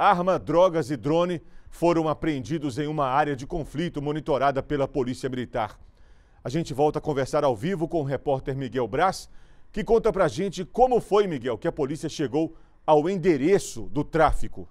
arma, drogas e drone foram apreendidos em uma área de conflito monitorada pela Polícia Militar. A gente volta a conversar ao vivo com o repórter Miguel Braz, que conta pra gente como foi, Miguel, que a polícia chegou ao endereço do tráfico.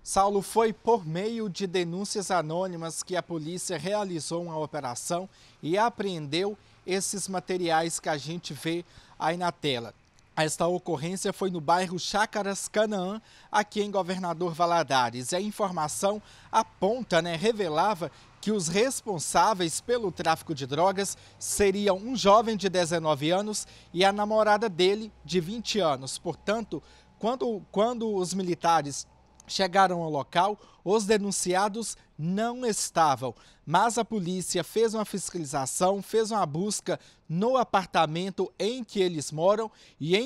Saulo, foi por meio de denúncias anônimas que a polícia realizou uma operação e apreendeu esses materiais que a gente vê aí na tela. Esta ocorrência foi no bairro Chácaras Canaã, aqui em Governador Valadares. E a informação aponta, né, revelava que os responsáveis pelo tráfico de drogas seriam um jovem de 19 anos e a namorada dele de 20 anos. Portanto, quando, quando os militares Chegaram ao local, os denunciados não estavam, mas a polícia fez uma fiscalização, fez uma busca no apartamento em que eles moram e,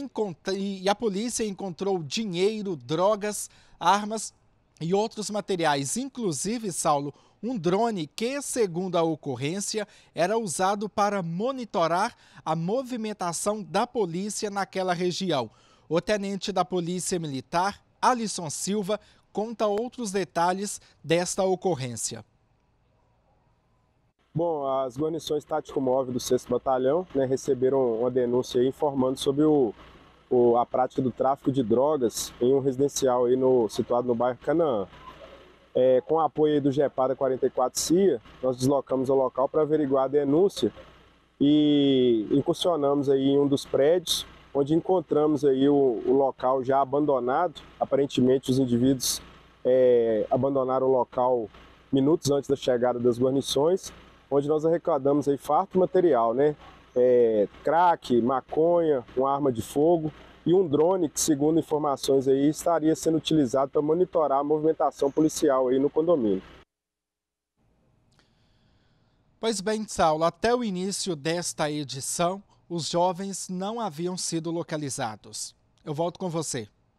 e a polícia encontrou dinheiro, drogas, armas e outros materiais, inclusive, Saulo, um drone que, segundo a ocorrência, era usado para monitorar a movimentação da polícia naquela região. O tenente da Polícia Militar, Alisson Silva conta outros detalhes desta ocorrência. Bom, as guarnições tático-móvel do 6 Batalhão né, receberam uma denúncia informando sobre o, o, a prática do tráfico de drogas em um residencial aí no, situado no bairro Canaã. É, com o apoio do GEPADA 44 CIA, nós deslocamos ao local para averiguar a denúncia e incursionamos aí em um dos prédios onde encontramos aí o, o local já abandonado. Aparentemente os indivíduos é, abandonaram o local minutos antes da chegada das guarnições, onde nós arrecadamos aí farto material, né? É, crack, maconha, uma arma de fogo e um drone que, segundo informações aí, estaria sendo utilizado para monitorar a movimentação policial aí no condomínio. Pois bem, Saulo, até o início desta edição, os jovens não haviam sido localizados. Eu volto com você.